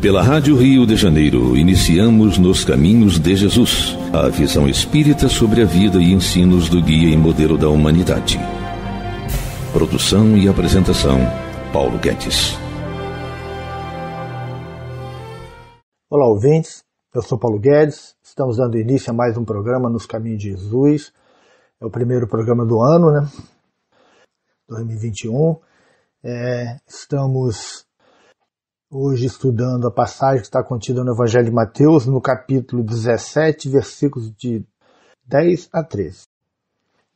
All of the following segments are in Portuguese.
Pela Rádio Rio de Janeiro, iniciamos Nos Caminhos de Jesus, a visão espírita sobre a vida e ensinos do guia e modelo da humanidade. Produção e apresentação, Paulo Guedes. Olá, ouvintes. Eu sou Paulo Guedes. Estamos dando início a mais um programa Nos Caminhos de Jesus. É o primeiro programa do ano, né? 2021. É, estamos Hoje, estudando a passagem que está contida no Evangelho de Mateus, no capítulo 17, versículos de 10 a 13.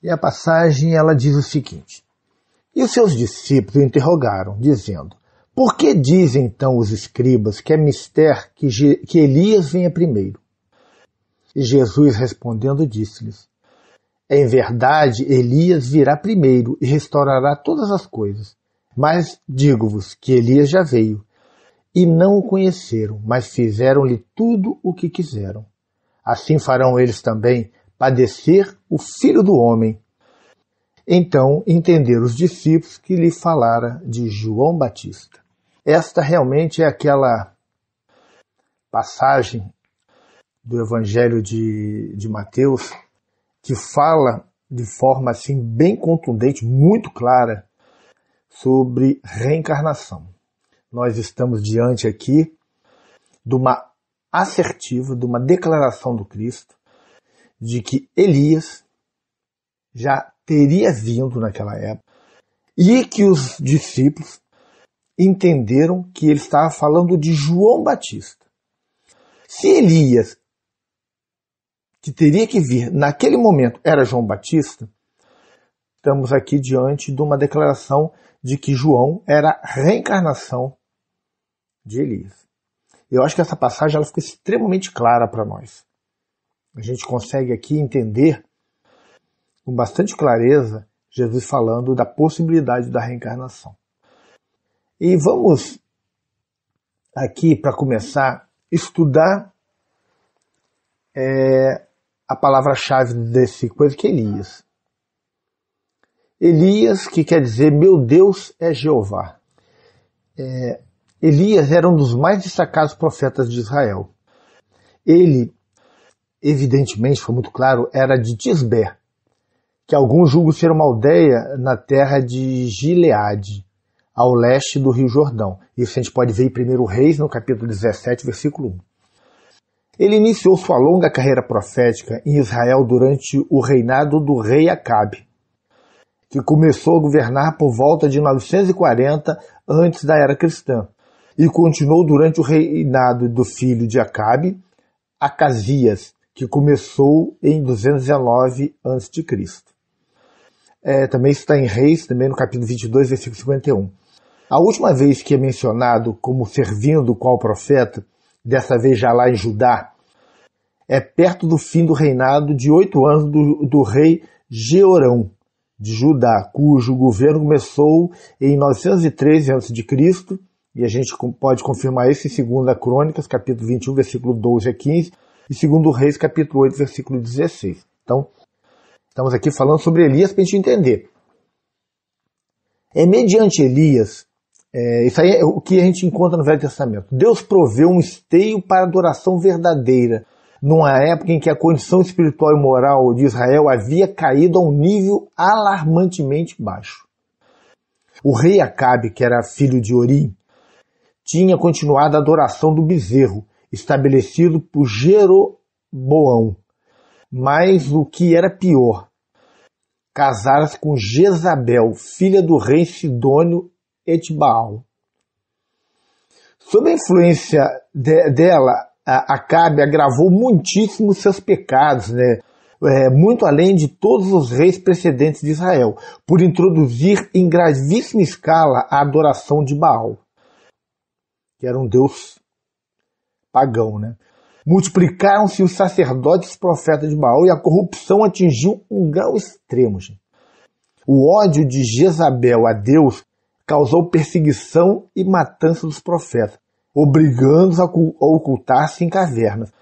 E a passagem ela diz o seguinte: E os seus discípulos o interrogaram, dizendo: Por que dizem então os escribas que é mistério que, que Elias venha primeiro? E Jesus respondendo disse-lhes: Em verdade, Elias virá primeiro e restaurará todas as coisas. Mas digo-vos que Elias já veio e não o conheceram, mas fizeram-lhe tudo o que quiseram. Assim farão eles também padecer o filho do homem. Então entenderam os discípulos que lhe falara de João Batista. Esta realmente é aquela passagem do Evangelho de, de Mateus que fala de forma assim bem contundente, muito clara, sobre reencarnação nós estamos diante aqui de uma assertiva, de uma declaração do Cristo de que Elias já teria vindo naquela época e que os discípulos entenderam que ele estava falando de João Batista. Se Elias, que teria que vir naquele momento, era João Batista, estamos aqui diante de uma declaração de que João era a reencarnação de Elias. Eu acho que essa passagem ela fica extremamente clara para nós. A gente consegue aqui entender com bastante clareza Jesus falando da possibilidade da reencarnação. E vamos aqui, para começar, estudar é, a palavra-chave desse coisa que é Elias. Elias, que quer dizer meu Deus é Jeová. É, Elias era um dos mais destacados profetas de Israel. Ele, evidentemente, foi muito claro, era de Tisbé, que alguns julgam ser uma aldeia na terra de Gileade, ao leste do Rio Jordão. Isso a gente pode ver em 1 Reis, no capítulo 17, versículo 1. Ele iniciou sua longa carreira profética em Israel durante o reinado do rei Acabe, que começou a governar por volta de 940 antes da era cristã e continuou durante o reinado do filho de Acabe, Acasias, que começou em 219 a.C. É, também está em Reis, também no capítulo 22, versículo 51. A última vez que é mencionado como servindo com o profeta, dessa vez já lá em Judá, é perto do fim do reinado de oito anos do, do rei Georão de Judá, cujo governo começou em 913 a.C e a gente pode confirmar isso em 2 Crônicas, capítulo 21, versículo 12 a 15, e 2 Reis, capítulo 8, versículo 16. Então, estamos aqui falando sobre Elias para a gente entender. É mediante Elias, é, isso aí é o que a gente encontra no Velho Testamento. Deus proveu um esteio para adoração verdadeira, numa época em que a condição espiritual e moral de Israel havia caído a um nível alarmantemente baixo. O rei Acabe, que era filho de Orim, tinha continuado a adoração do bezerro, estabelecido por Jeroboão. Mas o que era pior, casara-se com Jezabel, filha do rei Sidônio Etbaal. Sob a influência de, dela, Acabe agravou muitíssimo seus pecados, né? É, muito além de todos os reis precedentes de Israel, por introduzir em gravíssima escala a adoração de Baal que era um deus pagão, né? Multiplicaram-se os sacerdotes profetas de Baal e a corrupção atingiu um grau extremo. O ódio de Jezabel a Deus causou perseguição e matança dos profetas, obrigando-os a ocultar-se em cavernas.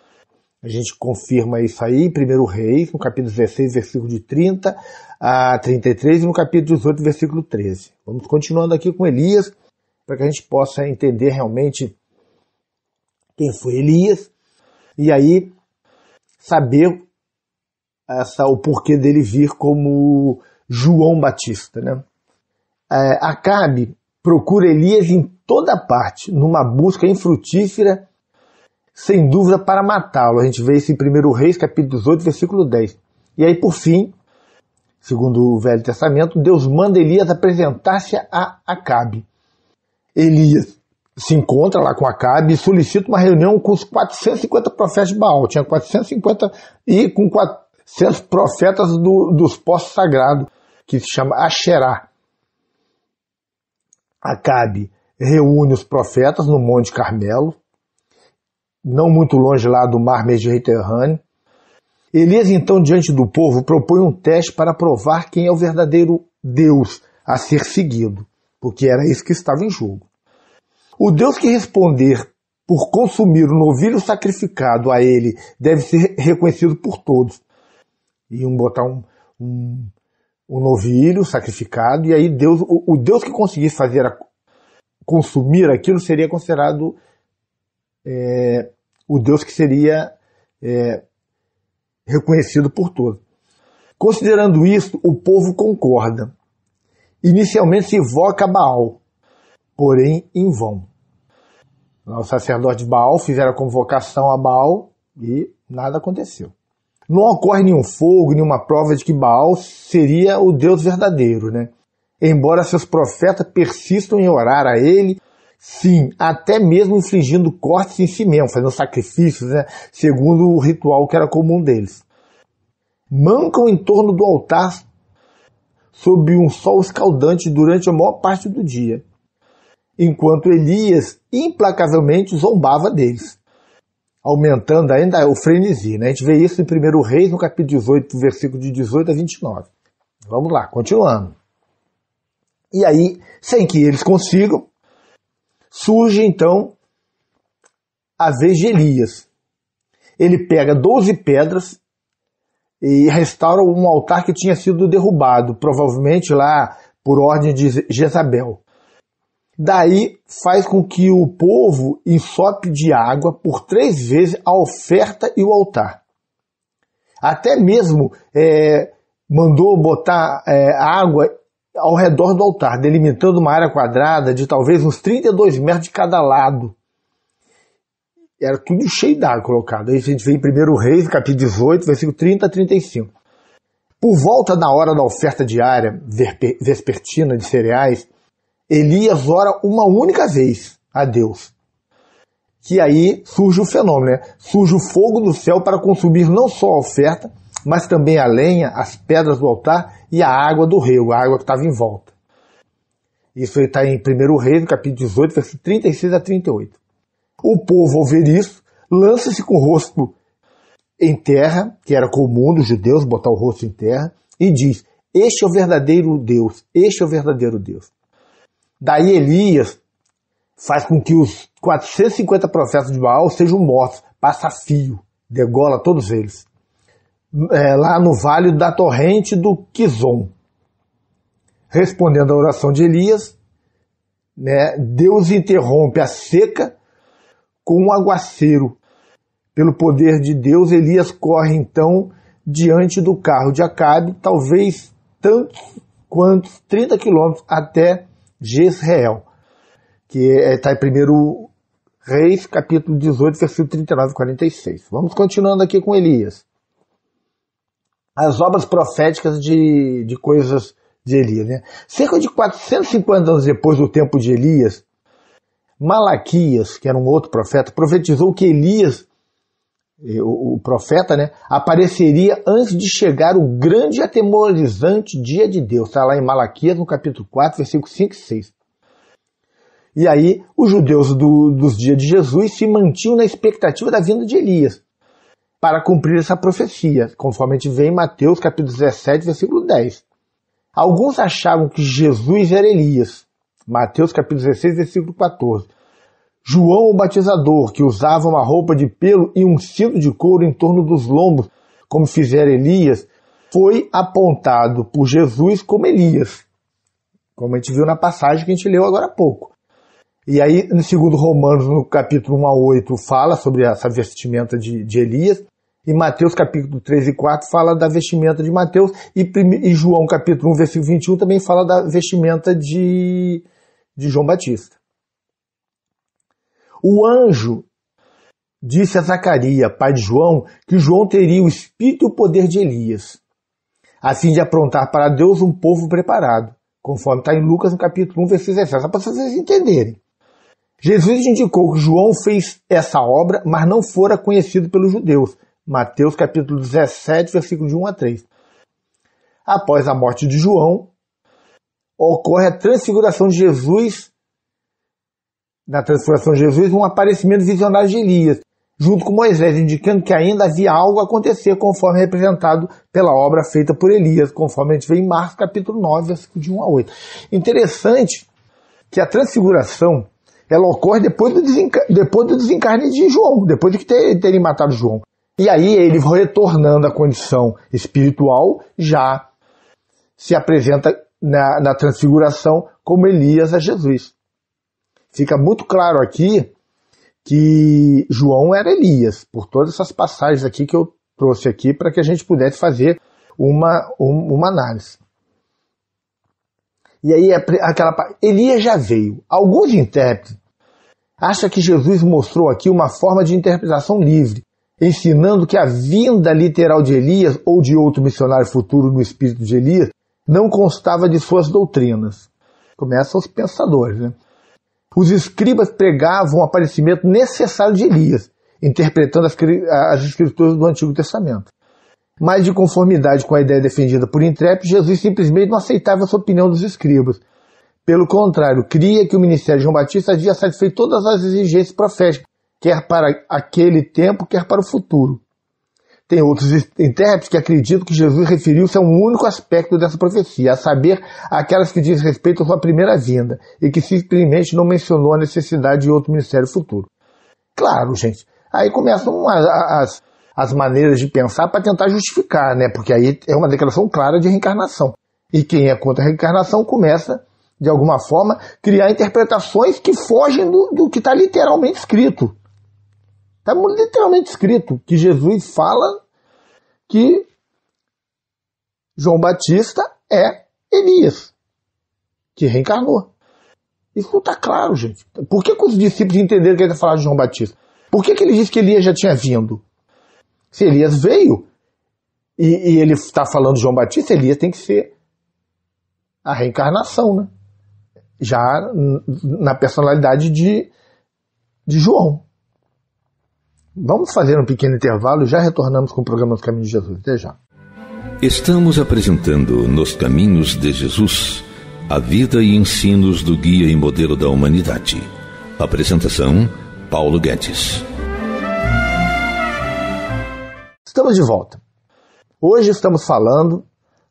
A gente confirma isso aí em 1 Reis, no capítulo 16, versículo de 30 a 33, e no capítulo 18, versículo 13. Vamos continuando aqui com Elias para que a gente possa entender realmente quem foi Elias e aí saber essa, o porquê dele vir como João Batista. Né? É, Acabe procura Elias em toda parte, numa busca infrutífera, sem dúvida, para matá-lo. A gente vê isso em 1 Reis, capítulo 18, versículo 10. E aí, por fim, segundo o Velho Testamento, Deus manda Elias apresentar-se a Acabe. Elias se encontra lá com Acabe, e solicita uma reunião com os 450 profetas de Baal. Tinha 450 e com 400 profetas do, dos postos sagrados, que se chama Asherá. Acabe reúne os profetas no Monte Carmelo, não muito longe lá do mar Mediterrâneo. Elias, então, diante do povo, propõe um teste para provar quem é o verdadeiro Deus a ser seguido, porque era isso que estava em jogo. O Deus que responder por consumir o um novilho sacrificado a ele deve ser reconhecido por todos. Iam botar um, um, um novilho sacrificado, e aí Deus, o, o Deus que conseguisse fazer a, consumir aquilo seria considerado é, o Deus que seria é, reconhecido por todos. Considerando isso, o povo concorda. Inicialmente se evoca Baal, porém em vão. Os sacerdotes de Baal fizeram a convocação a Baal e nada aconteceu. Não ocorre nenhum fogo, nenhuma prova de que Baal seria o Deus verdadeiro, né? Embora seus profetas persistam em orar a ele, sim, até mesmo infligindo cortes em si mesmo, fazendo sacrifícios, né? Segundo o ritual que era comum deles. Mancam em torno do altar sob um sol escaldante durante a maior parte do dia enquanto Elias implacavelmente zombava deles, aumentando ainda o frenesi. Né? A gente vê isso em 1 Reis, no capítulo 18, versículo de 18 a 29. Vamos lá, continuando. E aí, sem que eles consigam, surge então a vez de Elias. Ele pega 12 pedras e restaura um altar que tinha sido derrubado, provavelmente lá por ordem de Jezabel. Daí faz com que o povo ensope de água por três vezes a oferta e o altar. Até mesmo é, mandou botar é, água ao redor do altar, delimitando uma área quadrada de talvez uns 32 metros de cada lado. Era tudo cheio d'água colocado. Aí a gente vê em 1 Reis, capítulo 18, versículo 30 a 35. Por volta da hora da oferta diária vespertina de cereais, Elias ora uma única vez a Deus. Que aí surge o fenômeno, né? Surge o fogo do céu para consumir não só a oferta, mas também a lenha, as pedras do altar e a água do rio, a água que estava em volta. Isso está em 1 Reis, capítulo 18, versículo 36 a 38. O povo, ao ver isso, lança-se com o rosto em terra, que era comum dos judeus botar o rosto em terra, e diz: Este é o verdadeiro Deus, este é o verdadeiro Deus. Daí Elias faz com que os 450 profetas de Baal sejam mortos, passa fio, degola todos eles. É, lá no vale da torrente do Quizon. Respondendo à oração de Elias, né, Deus interrompe a seca com um aguaceiro. Pelo poder de Deus, Elias corre então diante do carro de Acabe, talvez tantos quantos 30 quilômetros até Israel, que está é, em primeiro Reis, capítulo 18, versículo 39 e 46. Vamos continuando aqui com Elias. As obras proféticas de, de coisas de Elias. Né? Cerca de 450 anos depois do tempo de Elias, Malaquias, que era um outro profeta, profetizou que Elias o profeta, né, apareceria antes de chegar o grande e atemorizante dia de Deus. Está lá em Malaquias, no capítulo 4, versículo 5 e 6. E aí, os judeus do, dos dias de Jesus se mantinham na expectativa da vinda de Elias para cumprir essa profecia, conforme a gente vê em Mateus, capítulo 17, versículo 10. Alguns achavam que Jesus era Elias, Mateus, capítulo 16, versículo 14. João o Batizador, que usava uma roupa de pelo e um cinto de couro em torno dos lombos, como fizera Elias, foi apontado por Jesus como Elias, como a gente viu na passagem que a gente leu agora há pouco. E aí, no segundo Romanos, no capítulo 1 a 8, fala sobre essa vestimenta de, de Elias, e Mateus capítulo 3 e 4 fala da vestimenta de Mateus, e, e João capítulo 1, versículo 21 também fala da vestimenta de, de João Batista. O anjo disse a Zacarias, pai de João, que João teria o espírito e o poder de Elias, a fim de aprontar para Deus um povo preparado, conforme está em Lucas no capítulo 1, versículo 17, só para vocês entenderem. Jesus indicou que João fez essa obra, mas não fora conhecido pelos judeus. Mateus capítulo 17, versículo de 1 a 3. Após a morte de João, ocorre a transfiguração de Jesus na transfiguração de Jesus um aparecimento visionário de Elias, junto com Moisés, indicando que ainda havia algo a acontecer conforme representado pela obra feita por Elias, conforme a gente vê em Marcos capítulo 9, versículo de 1 a 8. Interessante que a transfiguração ela ocorre depois do, depois do desencarne de João, depois de que ter, terem matado João. E aí ele retornando à condição espiritual, já se apresenta na, na transfiguração como Elias a Jesus fica muito claro aqui que João era Elias, por todas essas passagens aqui que eu trouxe aqui para que a gente pudesse fazer uma, um, uma análise. E aí aquela Elias já veio. Alguns intérpretes acham que Jesus mostrou aqui uma forma de interpretação livre, ensinando que a vinda literal de Elias ou de outro missionário futuro no espírito de Elias não constava de suas doutrinas. Começam os pensadores, né? os escribas pregavam o aparecimento necessário de Elias, interpretando as, as escrituras do Antigo Testamento. Mas, de conformidade com a ideia defendida por Intrep, Jesus simplesmente não aceitava essa opinião dos escribas. Pelo contrário, cria que o ministério de João Batista havia satisfeito todas as exigências proféticas, quer para aquele tempo, quer para o futuro. Tem outros intérpretes que acreditam que Jesus referiu-se a um único aspecto dessa profecia, a saber, aquelas que diz respeito à sua primeira vinda, e que simplesmente não mencionou a necessidade de outro ministério futuro. Claro, gente. Aí começam as, as maneiras de pensar para tentar justificar, né? Porque aí é uma declaração clara de reencarnação. E quem é contra a reencarnação começa, de alguma forma, criar interpretações que fogem do, do que está literalmente escrito. Está literalmente escrito que Jesus fala que João Batista é Elias, que reencarnou. Isso não está claro, gente. Por que, que, os discípulos entenderam que ele ia falar de João Batista? Por que, que ele disse que Elias já tinha vindo? Se Elias veio e, e ele está falando de João Batista, Elias tem que ser a reencarnação, né? Já na personalidade de, de João. Vamos fazer um pequeno intervalo e já retornamos com o programa Nos Caminhos de Jesus. Até já. Estamos apresentando Nos Caminhos de Jesus a vida e ensinos do guia e modelo da humanidade. Apresentação: Paulo Guedes. Estamos de volta. Hoje estamos falando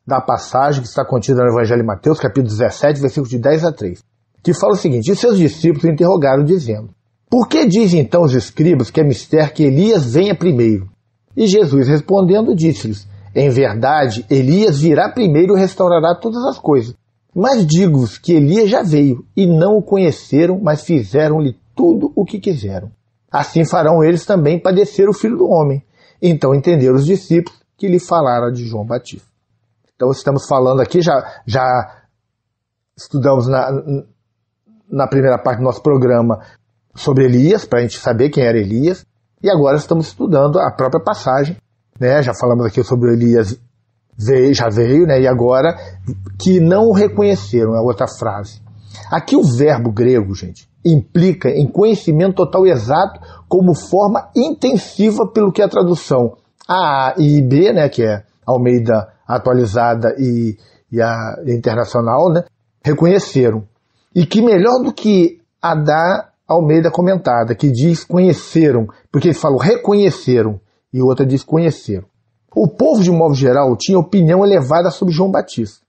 da passagem que está contida no Evangelho de Mateus, capítulo 17, versículos de 10 a 3, que fala o seguinte: E seus discípulos interrogaram, dizendo: por que dizem então os escribas que é mister que Elias venha primeiro? E Jesus respondendo disse-lhes: Em verdade, Elias virá primeiro e restaurará todas as coisas. Mas digo-vos que Elias já veio, e não o conheceram, mas fizeram-lhe tudo o que quiseram. Assim farão eles também padecer o filho do homem. Então entenderam os discípulos que lhe falaram de João Batista. Então estamos falando aqui, já, já estudamos na, na primeira parte do nosso programa sobre Elias, para a gente saber quem era Elias, e agora estamos estudando a própria passagem, né? Já falamos aqui sobre Elias veio, já veio, né? E agora que não o reconheceram, é outra frase. Aqui o verbo grego, gente, implica em conhecimento total e exato como forma intensiva pelo que é a tradução A e B, né, que é Almeida atualizada e, e a internacional, né, reconheceram. E que melhor do que a Almeida comentada, que diz conheceram, porque eles falam reconheceram, e outra diz conheceram. O povo, de modo geral, tinha opinião elevada sobre João Batista,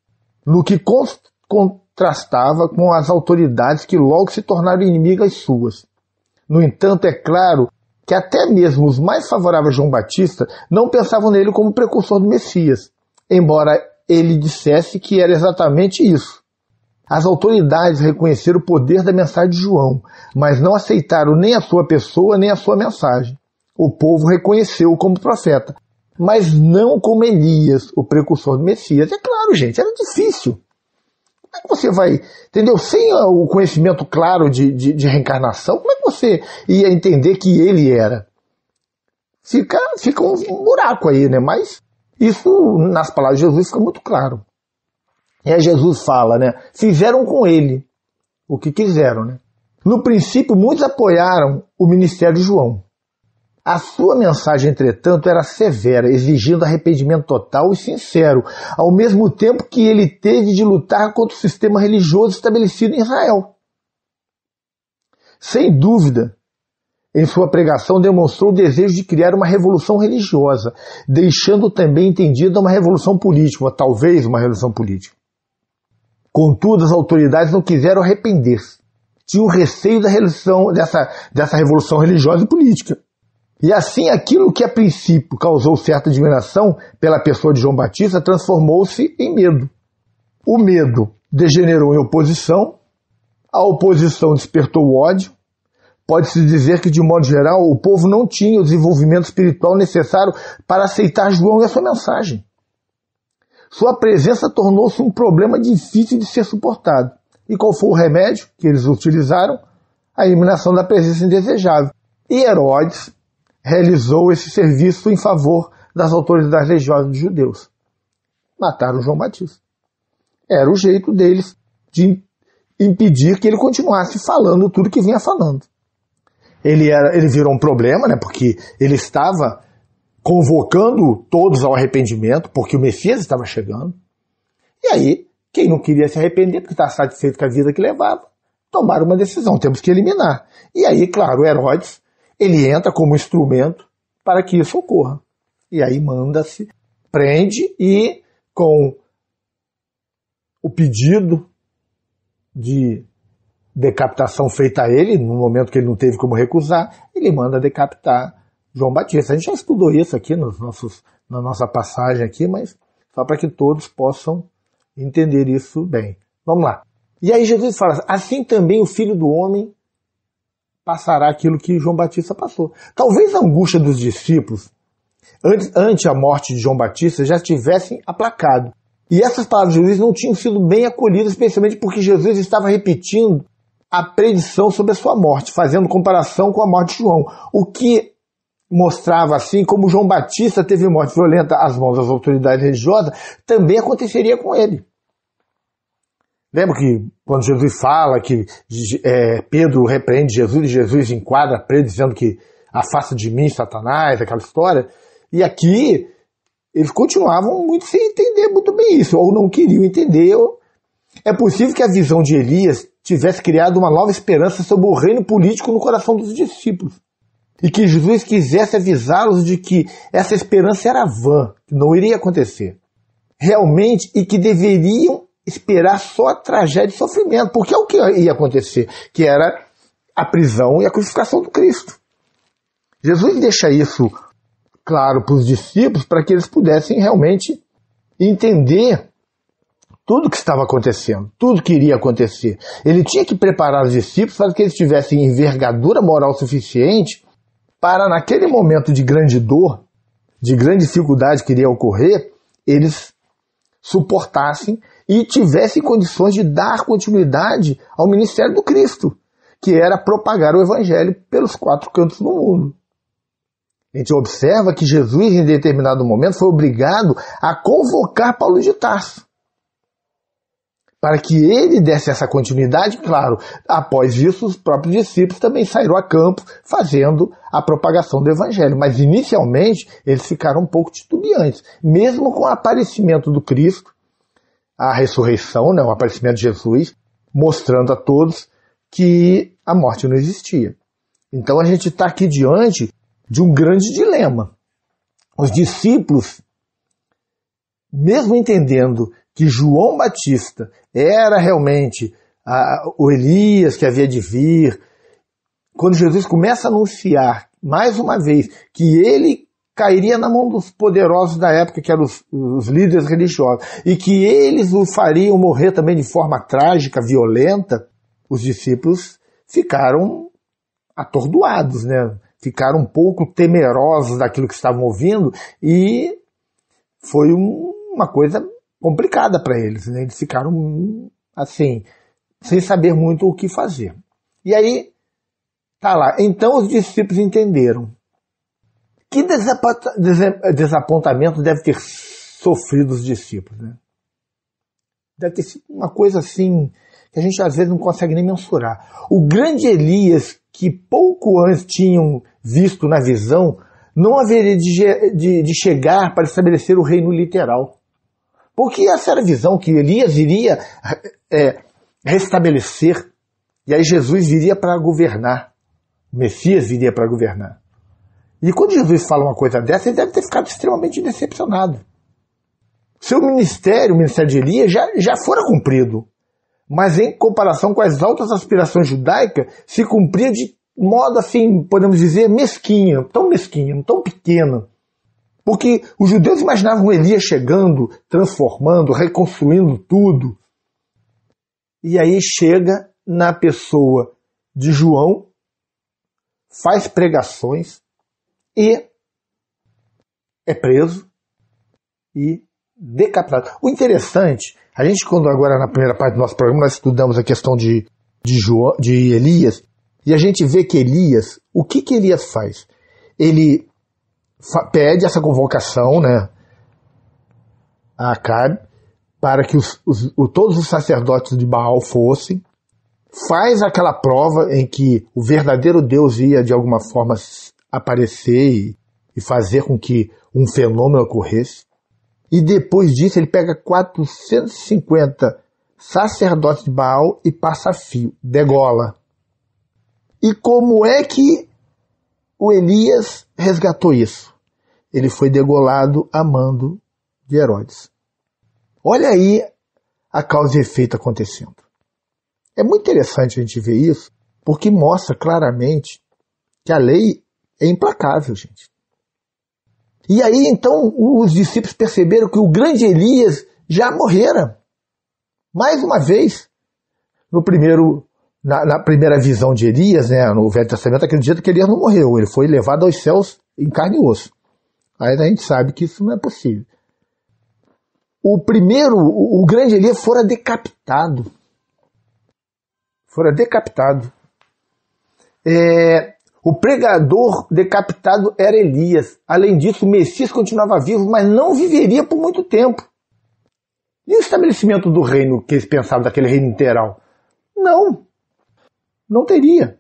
no que contrastava com as autoridades que logo se tornaram inimigas suas. No entanto, é claro que até mesmo os mais favoráveis a João Batista não pensavam nele como precursor do Messias, embora ele dissesse que era exatamente isso as autoridades reconheceram o poder da mensagem de João, mas não aceitaram nem a sua pessoa nem a sua mensagem. O povo reconheceu-o como profeta, mas não como Elias, o precursor do Messias. É claro, gente, era difícil. Como é que você vai, entendeu? Sem o conhecimento claro de, de, de reencarnação, como é que você ia entender que ele era? Fica, fica um buraco aí, né? Mas isso, nas palavras de Jesus, fica muito claro. E é, aí Jesus fala, né? Fizeram com ele o que quiseram, né? No princípio, muitos apoiaram o ministério de João. A sua mensagem, entretanto, era severa, exigindo arrependimento total e sincero, ao mesmo tempo que ele teve de lutar contra o sistema religioso estabelecido em Israel. Sem dúvida, em sua pregação demonstrou o desejo de criar uma revolução religiosa, deixando também entendida uma revolução política, talvez uma revolução política. Contudo, as autoridades não quiseram arrepender-se. Tinham receio da revolução, dessa, dessa revolução religiosa e política. E assim, aquilo que a princípio causou certa admiração pela pessoa de João Batista transformou-se em medo. O medo degenerou em oposição, a oposição despertou o ódio. Pode-se dizer que, de modo geral, o povo não tinha o desenvolvimento espiritual necessário para aceitar João e a sua mensagem. Sua presença tornou-se um problema difícil de ser suportado. E qual foi o remédio que eles utilizaram? A eliminação da presença indesejável. E Herodes realizou esse serviço em favor das autoridades religiosas dos judeus. Mataram João Batista. Era o jeito deles de impedir que ele continuasse falando tudo que vinha falando. Ele, era, ele virou um problema, né, porque ele estava convocando todos ao arrependimento, porque o Messias estava chegando. E aí, quem não queria se arrepender, porque estava satisfeito com a vida que levava, tomaram uma decisão, temos que eliminar. E aí, claro, Herodes, ele entra como instrumento para que isso ocorra. E aí manda-se, prende e com o pedido de decapitação feita a ele, no momento que ele não teve como recusar, ele manda decapitar João Batista. A gente já estudou isso aqui nos nossos, na nossa passagem aqui, mas só para que todos possam entender isso bem. Vamos lá. E aí Jesus fala: assim também o Filho do Homem passará aquilo que João Batista passou. Talvez a angústia dos discípulos antes, ante a morte de João Batista já tivessem aplacado. E essas palavras de Jesus não tinham sido bem acolhidas, especialmente porque Jesus estava repetindo a predição sobre a sua morte, fazendo comparação com a morte de João, o que mostrava assim, como João Batista teve morte violenta às mãos das autoridades religiosas, também aconteceria com ele. Lembra que quando Jesus fala que é, Pedro repreende Jesus e Jesus enquadra Pedro dizendo que afasta de mim Satanás, aquela história? E aqui eles continuavam muito sem entender muito bem isso, ou não queriam entender. Ou... É possível que a visão de Elias tivesse criado uma nova esperança sobre o reino político no coração dos discípulos e que Jesus quisesse avisá-los de que essa esperança era vã, que não iria acontecer. Realmente, e que deveriam esperar só a tragédia e sofrimento, porque é o que ia acontecer, que era a prisão e a crucificação do Cristo. Jesus deixa isso claro para os discípulos para que eles pudessem realmente entender tudo o que estava acontecendo, tudo que iria acontecer. Ele tinha que preparar os discípulos para que eles tivessem envergadura moral suficiente para, naquele momento de grande dor, de grande dificuldade que iria ocorrer, eles suportassem e tivessem condições de dar continuidade ao ministério do Cristo, que era propagar o Evangelho pelos quatro cantos do mundo. A gente observa que Jesus, em determinado momento, foi obrigado a convocar Paulo de Tarso para que ele desse essa continuidade, claro, após isso os próprios discípulos também saíram a campo fazendo a propagação do evangelho, mas inicialmente eles ficaram um pouco titubeantes, mesmo com o aparecimento do Cristo, a ressurreição, né, o aparecimento de Jesus, mostrando a todos que a morte não existia. Então a gente está aqui diante de um grande dilema. Os discípulos, mesmo entendendo que João Batista era realmente a, o Elias que havia de vir, quando Jesus começa a anunciar mais uma vez que ele cairia na mão dos poderosos da época, que eram os, os, líderes religiosos, e que eles o fariam morrer também de forma trágica, violenta, os discípulos ficaram atordoados, né? ficaram um pouco temerosos daquilo que estavam ouvindo e foi um, uma coisa complicada para eles. Né? Eles ficaram assim, sem saber muito o que fazer. E aí, tá lá. Então os discípulos entenderam. Que desapontamento deve ter sofrido os discípulos, né? Deve ter sido uma coisa assim que a gente às vezes não consegue nem mensurar. O grande Elias, que pouco antes tinham visto na visão, não haveria de, de, de chegar para estabelecer o reino literal. Porque essa era a visão que Elias iria é, restabelecer. E aí Jesus viria para governar. O Messias viria para governar. E quando Jesus fala uma coisa dessa, ele deve ter ficado extremamente decepcionado. Seu ministério, o ministério de Elias, já, já fora cumprido. Mas em comparação com as altas aspirações judaicas, se cumpria de modo assim, podemos dizer, mesquinha, tão mesquinha, tão pequena. Porque os judeus imaginavam Elias chegando, transformando, reconstruindo tudo. E aí chega na pessoa de João, faz pregações e é preso e decapitado. O interessante, a gente quando agora na primeira parte do nosso programa nós estudamos a questão de, de, João, de Elias e a gente vê que Elias, o que que Elias faz? Ele pede essa convocação, né, a Acabe, para que os, os, todos os sacerdotes de Baal fossem, faz aquela prova em que o verdadeiro Deus ia de alguma forma aparecer e, e fazer com que um fenômeno ocorresse. E depois disso ele pega 450 sacerdotes de Baal e passa fio, degola. E como é que o Elias resgatou isso. Ele foi degolado a mando de Herodes. Olha aí a causa e efeito acontecendo. É muito interessante a gente ver isso, porque mostra claramente que a lei é implacável, gente. E aí então os discípulos perceberam que o grande Elias já morrera. Mais uma vez, no primeiro na, na, primeira visão de Elias, né, no Velho Testamento, acredita que Elias não morreu, ele foi levado aos céus em carne e osso. Aí a gente sabe que isso não é possível. O primeiro, o, o grande Elias fora decapitado. Fora decapitado. É, o pregador decapitado era Elias. Além disso, o Messias continuava vivo, mas não viveria por muito tempo. E o estabelecimento do reino que eles pensavam, daquele reino literal? Não, não teria.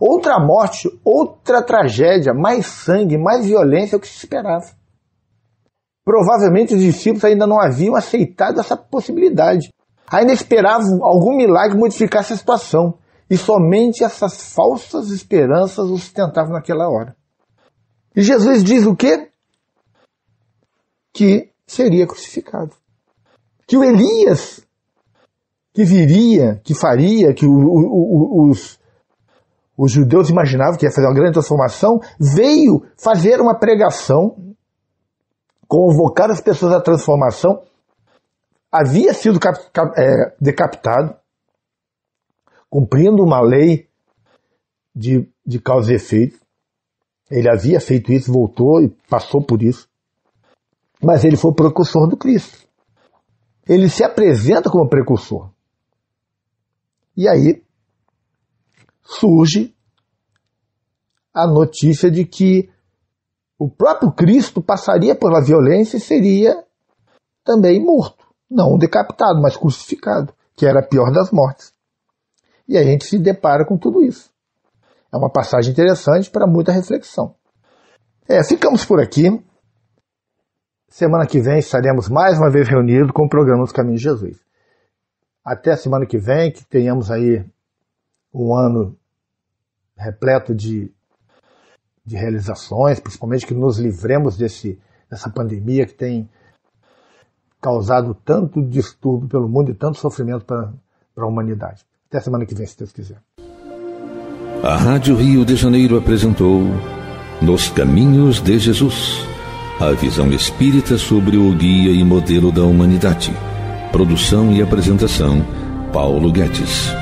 Outra morte, outra tragédia, mais sangue, mais violência é o que se esperava. Provavelmente os discípulos ainda não haviam aceitado essa possibilidade. Ainda esperavam algum milagre modificar essa situação. E somente essas falsas esperanças os sustentavam naquela hora. E Jesus diz o quê? Que seria crucificado. Que o Elias que viria, que faria, que o, o, o, os, os judeus imaginavam que ia fazer uma grande transformação, veio fazer uma pregação, convocar as pessoas à transformação, havia sido cap, cap, é, decapitado, cumprindo uma lei de, de causa e efeito. Ele havia feito isso, voltou e passou por isso. Mas ele foi o precursor do Cristo. Ele se apresenta como precursor. E aí surge a notícia de que o próprio Cristo passaria pela violência e seria também morto. Não decapitado, mas crucificado, que era a pior das mortes. E a gente se depara com tudo isso. É uma passagem interessante para muita reflexão. É, ficamos por aqui. Semana que vem estaremos mais uma vez reunidos com o programa Os Caminhos de Jesus até a semana que vem, que tenhamos aí um ano repleto de, de realizações, principalmente que nos livremos desse, dessa pandemia que tem causado tanto distúrbio pelo mundo e tanto sofrimento para a humanidade. Até a semana que vem, se Deus quiser. A Rádio Rio de Janeiro apresentou Nos Caminhos de Jesus a visão espírita sobre o guia e modelo da humanidade Produção e apresentação, Paulo Guedes.